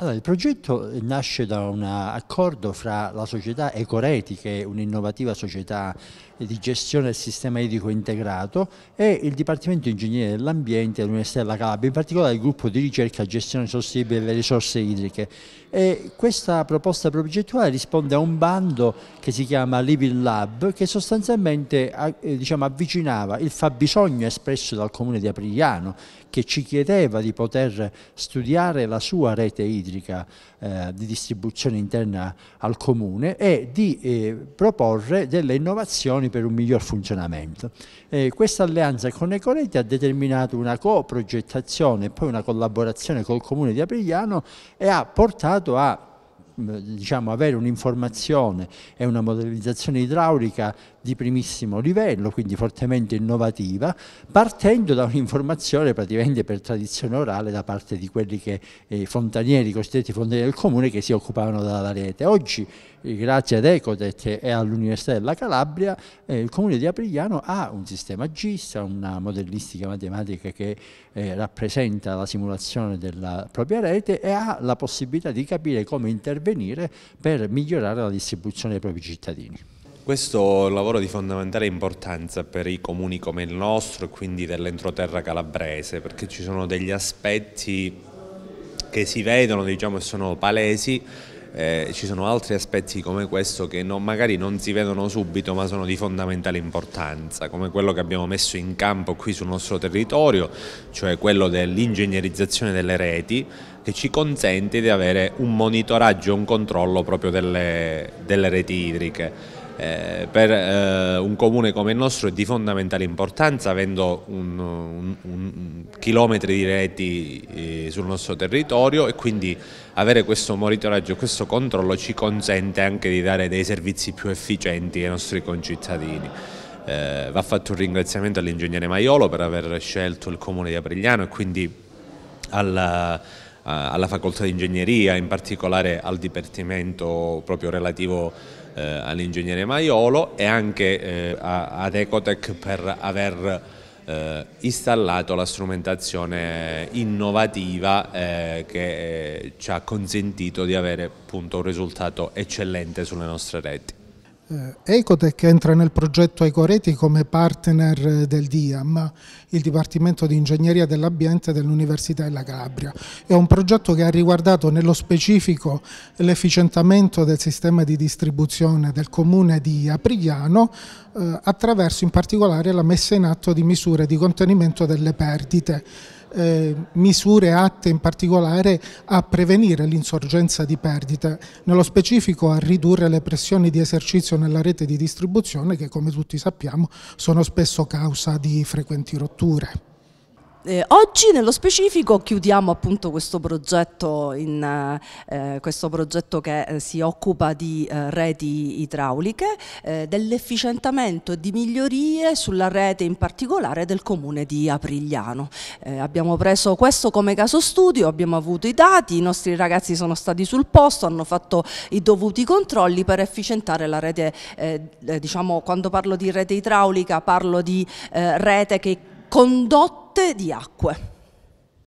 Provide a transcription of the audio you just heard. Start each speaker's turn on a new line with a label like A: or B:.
A: Allora, il progetto eh, nasce da un accordo fra la società Ecoreti, che è un'innovativa società di gestione del sistema idrico integrato, e il Dipartimento Ingegneria dell'Ambiente dell'Università della Calabria, in particolare il gruppo di ricerca e gestione sostenibile delle risorse idriche. E questa proposta progettuale risponde a un bando che si chiama Living Lab, che sostanzialmente eh, diciamo, avvicinava il fabbisogno espresso dal comune di Aprigliano, che ci chiedeva di poter studiare la sua rete idrica idrica eh, di distribuzione interna al comune e di eh, proporre delle innovazioni per un miglior funzionamento. Eh, questa alleanza con Ecoretti ha determinato una coprogettazione e poi una collaborazione col comune di Aprigliano e ha portato a diciamo, avere un'informazione e una modellizzazione idraulica di primissimo livello, quindi fortemente innovativa, partendo da un'informazione praticamente per tradizione orale da parte di quelli che eh, fontanieri, cosiddetti fontanieri del comune, che si occupavano della rete. Oggi grazie ad Ecotec e all'Università della Calabria, eh, il comune di Aprigliano ha un sistema GIS, una modellistica matematica che eh, rappresenta la simulazione della propria rete e ha la possibilità di capire come intervenire per migliorare la distribuzione dei propri cittadini.
B: Questo è un lavoro di fondamentale importanza per i comuni come il nostro e quindi dell'entroterra calabrese perché ci sono degli aspetti che si vedono diciamo, e sono palesi eh, ci sono altri aspetti come questo che non, magari non si vedono subito ma sono di fondamentale importanza, come quello che abbiamo messo in campo qui sul nostro territorio, cioè quello dell'ingegnerizzazione delle reti che ci consente di avere un monitoraggio, un controllo proprio delle, delle reti idriche eh, per eh, un comune come il nostro è di fondamentale importanza avendo un, un, un chilometri di reti eh, sul nostro territorio e quindi avere questo monitoraggio e questo controllo ci consente anche di dare dei servizi più efficienti ai nostri concittadini. Eh, va fatto un ringraziamento all'ingegnere Maiolo per aver scelto il comune di Aprigliano e quindi alla, alla facoltà di ingegneria, in particolare al dipartimento proprio relativo eh, all'ingegnere Maiolo e anche eh, ad Ecotec per aver eh, installato la strumentazione innovativa eh, che eh, ci ha consentito di avere appunto, un risultato eccellente sulle nostre reti.
C: Eh, Ecotec entra nel progetto Ecoreti come partner eh, del DIAM, il Dipartimento di Ingegneria dell'Ambiente dell'Università della Calabria. È un progetto che ha riguardato nello specifico l'efficientamento del sistema di distribuzione del comune di Aprigliano eh, attraverso in particolare la messa in atto di misure di contenimento delle perdite eh, misure atte in particolare a prevenire l'insorgenza di perdite, nello specifico a ridurre le pressioni di esercizio nella rete di distribuzione che come tutti sappiamo sono spesso causa di frequenti
D: rotture eh, oggi nello specifico chiudiamo appunto questo progetto, in, eh, eh questo progetto che eh, si occupa di eh, reti idrauliche, dell'efficientamento e di migliorie sulla rete in particolare del comune di Aprigliano. abbiamo preso questo come caso studio, abbiamo avuto i dati, i nostri ragazzi sono stati sul posto, hanno fatto i dovuti controlli per efficientare la rete, eh, diciamo quando parlo di rete idraulica parlo di eh, rete che condotta notte di acque.